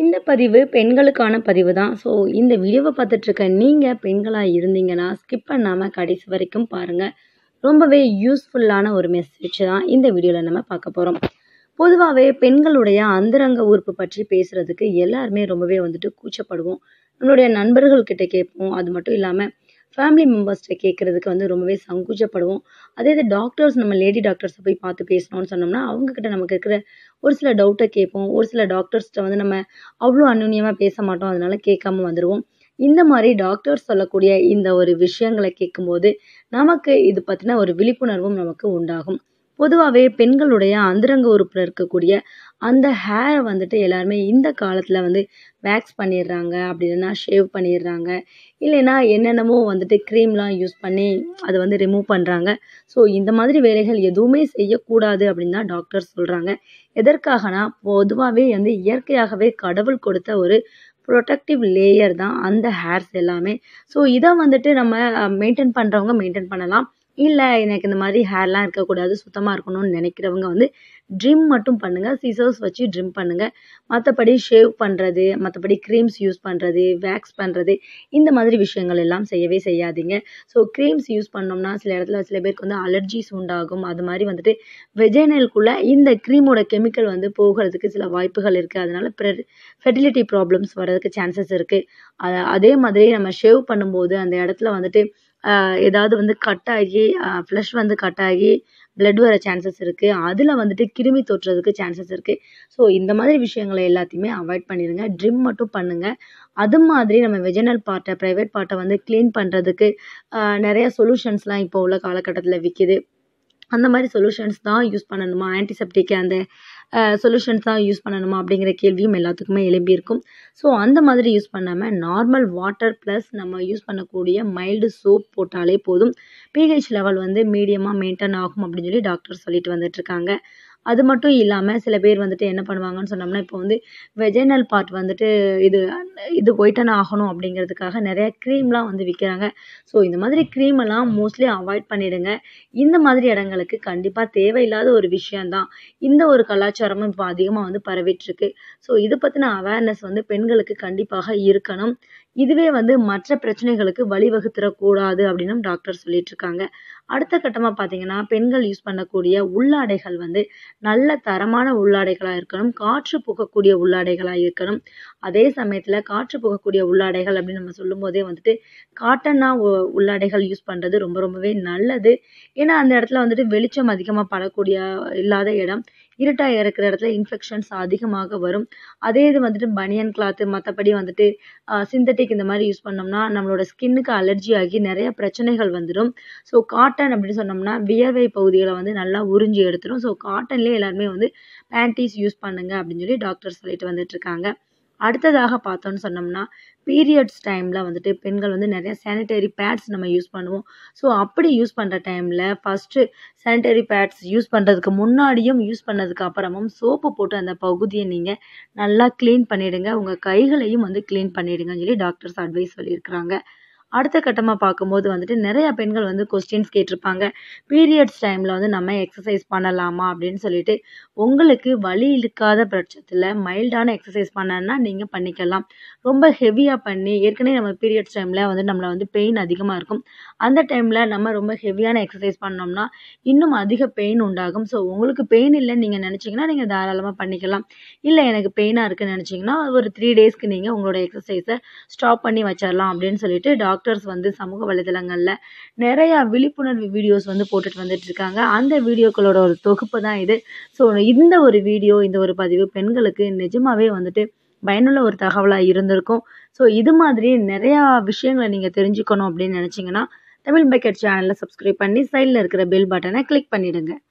இந்த பதிவு பெண்களுக்கான பதிவு தான் ஸோ இந்த வீடியோவை பார்த்துட்ருக்க நீங்கள் பெண்களாக இருந்தீங்கன்னா ஸ்கிப் பண்ணாமல் கடைசி வரைக்கும் பாருங்கள் ரொம்பவே யூஸ்ஃபுல்லான ஒரு மெசேஜ் தான் இந்த வீடியோவில் நம்ம பார்க்க போகிறோம் பொதுவாகவே பெண்களுடைய அந்தரங்க உறுப்பு பற்றி பேசுகிறதுக்கு எல்லாருமே ரொம்பவே வந்துட்டு கூச்சப்படுவோம் நம்மளுடைய நண்பர்கள்கிட்ட கேட்போம் அது மட்டும் இல்லாமல் ஃபேமிலி மெம்பர்ஸ்கிட்ட கேட்குறதுக்கு வந்து ரொம்பவே சங்கூச்சப்படுவோம் அதே இது டாக்டர்ஸ் நம்ம லேடி டாக்டர்ஸை போய் பார்த்து பேசணும்னு சொன்னோம்னா அவங்கக்கிட்ட நமக்கு இருக்கிற ஒரு சில டவுட்டை கேட்போம் ஒரு சில டாக்டர்ஸ்கிட்ட வந்து நம்ம அவ்வளோ அனுநியமாக பேச மாட்டோம் அதனால கேட்காம வந்துடுவோம் இந்த மாதிரி டாக்டர்ஸ் சொல்லக்கூடிய இந்த ஒரு விஷயங்களை கேட்கும்போது நமக்கு இது பற்றின ஒரு விழிப்புணர்வும் நமக்கு உண்டாகும் பொதுவாகவே பெண்களுடைய அந்தரங்க உறுப்பில் இருக்கக்கூடிய அந்த ஹேரை வந்துட்டு எல்லாருமே இந்த காலத்தில் வந்து வேக்ஸ் பண்ணிடுறாங்க அப்படி இல்லைன்னா ஷேவ் பண்ணிடுறாங்க இல்லைன்னா என்னென்னமோ வந்துட்டு க்ரீம்லாம் யூஸ் பண்ணி அதை வந்து ரிமூவ் பண்ணுறாங்க ஸோ இந்த மாதிரி வேலைகள் எதுவுமே செய்யக்கூடாது அப்படின்னு தான் டாக்டர் சொல்கிறாங்க எதற்காகனா பொதுவாகவே வந்து இயற்கையாகவே கடவுள் கொடுத்த ஒரு ப்ரொடக்டிவ் லேயர் தான் அந்த ஹேர்ஸ் எல்லாமே ஸோ இதை வந்துட்டு நம்ம மெயின்டைன் பண்ணுறவங்க மெயின்டைன் பண்ணலாம் இல்லை எனக்கு இந்த மாதிரி ஹேர்லாம் இருக்கக்கூடாது சுத்தமாக இருக்கணும்னு நினைக்கிறவங்க வந்து ட்ரிம் மட்டும் பண்ணுங்கள் சீசர்ஸ் வச்சு ட்ரிம் பண்ணுங்கள் மற்றபடி ஷேவ் பண்ணுறது மற்றபடி க்ரீம்ஸ் யூஸ் பண்ணுறது வேக்ஸ் பண்ணுறது இந்த மாதிரி விஷயங்கள் எல்லாம் செய்யவே செய்யாதீங்க ஸோ க்ரீம்ஸ் யூஸ் பண்ணோம்னா சில இடத்துல சில பேருக்கு வந்து அலர்ஜிஸ் உண்டாகும் அது மாதிரி வந்துட்டு வெஜைனலுக்குள்ளே இந்த க்ரீமோட கெமிக்கல் வந்து போகிறதுக்கு சில வாய்ப்புகள் இருக்குது அதனால் ஃபெர்டிலிட்டி ப்ராப்ளம்ஸ் வர்றதுக்கு சான்சஸ் இருக்குது அதே மாதிரி நம்ம ஷேவ் பண்ணும்போது அந்த இடத்துல வந்துட்டு ஏதாவது வந்து கட் ஆகி ஃப்ளஷ் வந்து கட் ஆகி ப்ளட் வர சான்சஸ் இருக்குது அதில் வந்துட்டு கிருமி தொற்றுறதுக்கு சான்சஸ் இருக்குது ஸோ இந்த மாதிரி விஷயங்களை எல்லாத்தையுமே அவாய்ட் பண்ணிடுங்க ட்ரிம் மட்டும் பண்ணுங்கள் அது மாதிரி நம்ம வெஜினல் பார்ட்டை ப்ரைவேட் பார்ட்டை வந்து க்ளீன் பண்ணுறதுக்கு நிறைய சொல்யூஷன்ஸ்லாம் இப்போ உள்ள காலகட்டத்தில் விற்கிது அந்த மாதிரி சொல்யூஷன்ஸ் தான் யூஸ் பண்ணணுமா ஆன்டிசெப்டிக் அந்த தான் யூஸ் பண்ணணுமா அப்படிங்கிற கேள்வியும் எல்லாத்துக்குமே இருக்கும் ஸோ அந்த மாதிரி யூஸ் பண்ணாமல் நார்மல் வாட்டர் ப்ளஸ் நம்ம யூஸ் பண்ணக்கூடிய மைல்டு சோப் போட்டாலே போதும் பிஹெச் லெவல் வந்து மீடியமாக மெயின்டைன் ஆகும் அப்படின்னு சொல்லி டாக்டர் சொல்லிட்டு வந்துட்டுருக்காங்க அது மட்டும் இல்லாமல் சில பேர் வந்துட்டு என்ன பண்ணுவாங்கன்னு சொன்னோம்னா இப்போ வந்து வெஜைனல் பார்ட் வந்துட்டு இது இது ஒயிட்டன் ஆகணும் அப்படிங்கிறதுக்காக நிறைய க்ரீம்லாம் வந்து விற்கிறாங்க ஸோ இந்த மாதிரி க்ரீமெல்லாம் மோஸ்ட்லி அவாய்ட் பண்ணிடுங்க இந்த மாதிரி இடங்களுக்கு கண்டிப்பாக தேவையில்லாத ஒரு விஷயம்தான் இந்த ஒரு கலாச்சாரமும் இப்போ அதிகமாக வந்து பரவிட்டுருக்கு ஸோ இதை பற்றின அவேர்னஸ் வந்து பெண்களுக்கு கண்டிப்பாக இருக்கணும் இதுவே வந்து மற்ற பிரச்சனைகளுக்கு வழிவகுத்துடக்கூடாது அப்படின்னு டாக்டர் சொல்லிட்டு இருக்காங்க அடுத்த கட்டமாக பார்த்தீங்கன்னா பெண்கள் யூஸ் பண்ணக்கூடிய உள்ளாடைகள் வந்து நல்ல தரமான உள்ளாடைகளாக இருக்கணும் காற்று புகக்கூடிய உள்ளாடைகளாக இருக்கணும் அதே சமயத்தில் காற்று புகக்கூடிய உள்ளாடைகள் அப்படின்னு நம்ம சொல்லும்போதே வந்துட்டு காட்டனாக உள்ளாடைகள் யூஸ் பண்ணுறது ரொம்ப ரொம்பவே நல்லது ஏன்னா அந்த இடத்துல வந்துட்டு வெளிச்சம் அதிகமாக படக்கூடிய இல்லாத இடம் இருட்டாக இருக்கிற இடத்துல இன்ஃபெக்ஷன்ஸ் அதிகமாக வரும் அதே இது வந்துட்டு பனியன் கிளாத்து மற்றபடி வந்துட்டு சிந்தட்டிக் இந்த மாதிரி யூஸ் பண்ணோம்னா நம்மளோட ஸ்கின்னுக்கு அலர்ஜி ஆகி நிறைய பிரச்சனைகள் வந்துடும் ஸோ காட்டன் அப்படின்னு சொன்னோம்னா வியர்வை பகுதிகளை வந்து நல்லா உறிஞ்சி எடுத்துரும் ஸோ காட்டன்லேயே எல்லாருமே வந்து பேண்டீஸ் யூஸ் பண்ணுங்க அப்படின்னு சொல்லி டாக்டர் சொல்லிட்டு இருக்காங்க அடுத்ததாக பார்த்தோன்னு சொன்னோம்னா பீரியட்ஸ் டைமில் வந்துட்டு பெண்கள் வந்து நிறைய சானிடரி பேட்ஸ் நம்ம யூஸ் பண்ணுவோம் ஸோ அப்படி யூஸ் பண்ணுற டைமில் ஃபஸ்ட்டு சானிடரி பேட்ஸ் யூஸ் பண்ணுறதுக்கு முன்னாடியும் யூஸ் பண்ணதுக்கு அப்புறமும் சோப்பு போட்டு அந்த பகுதியை நீங்கள் நல்லா க்ளீன் பண்ணிவிடுங்க உங்கள் கைகளையும் வந்து க்ளீன் பண்ணிவிடுங்கன்னு சொல்லி டாக்டர்ஸ் அட்வைஸ் சொல்லியிருக்கிறாங்க அடுத்த கட்டமாக பார்க்கும்போது வந்துட்டு நிறைய பெண்கள் வந்து கொஸ்டின்ஸ் கேட்டிருப்பாங்க பீரியட்ஸ் டைமில் வந்து நம்ம எக்ஸசைஸ் பண்ணலாமா அப்படின்னு சொல்லிட்டு உங்களுக்கு வலி இழுக்காத பட்சத்தில் மைல்டான எக்ஸசைஸ் பண்ணனா நீங்கள் பண்ணிக்கலாம் ரொம்ப ஹெவியாக பண்ணி ஏற்கனவே நம்ம பீரியட்ஸ் டைமில் வந்து நம்மளை வந்து பெயின் அதிகமாக இருக்கும் அந்த டைமில் நம்ம ரொம்ப ஹெவியான எக்ஸசைஸ் பண்ணோம்னா இன்னும் அதிக பெயின் உண்டாகும் ஸோ உங்களுக்கு பெயின் இல்லைன்னு நீங்கள் நினச்சிங்கன்னா நீங்கள் தாராளமாக பண்ணிக்கலாம் இல்லை எனக்கு பெயினாக இருக்குன்னு நினச்சிங்கன்னா ஒரு த்ரீ டேஸ்க்கு நீங்கள் உங்களோட எக்ஸசைஸை ஸ்டாப் பண்ணி வச்சிடலாம் அப்படின்னு சொல்லிட்டு டாக்டர் டாக்டர்ஸ் வந்து சமூக வலைதளங்களில் நிறையா விழிப்புணர்வு வீடியோஸ் வந்து போட்டுட்டு வந்துட்டு இருக்காங்க அந்த வீடியோக்களோட ஒரு தொகுப்பு தான் இது ஸோ இந்த ஒரு வீடியோ இந்த ஒரு பதிவு பெண்களுக்கு நிஜமாகவே வந்துட்டு பயனுள்ள ஒரு தகவலாக இருந்திருக்கும் ஸோ இது மாதிரி நிறையா விஷயங்களை நீங்கள் தெரிஞ்சுக்கணும் அப்படின்னு நினச்சிங்கன்னா தமிழ் பக்கெட் சேனலில் சப்ஸ்கிரைப் பண்ணி சைடில் இருக்கிற பெல் பட்டனை கிளிக் பண்ணிவிடுங்க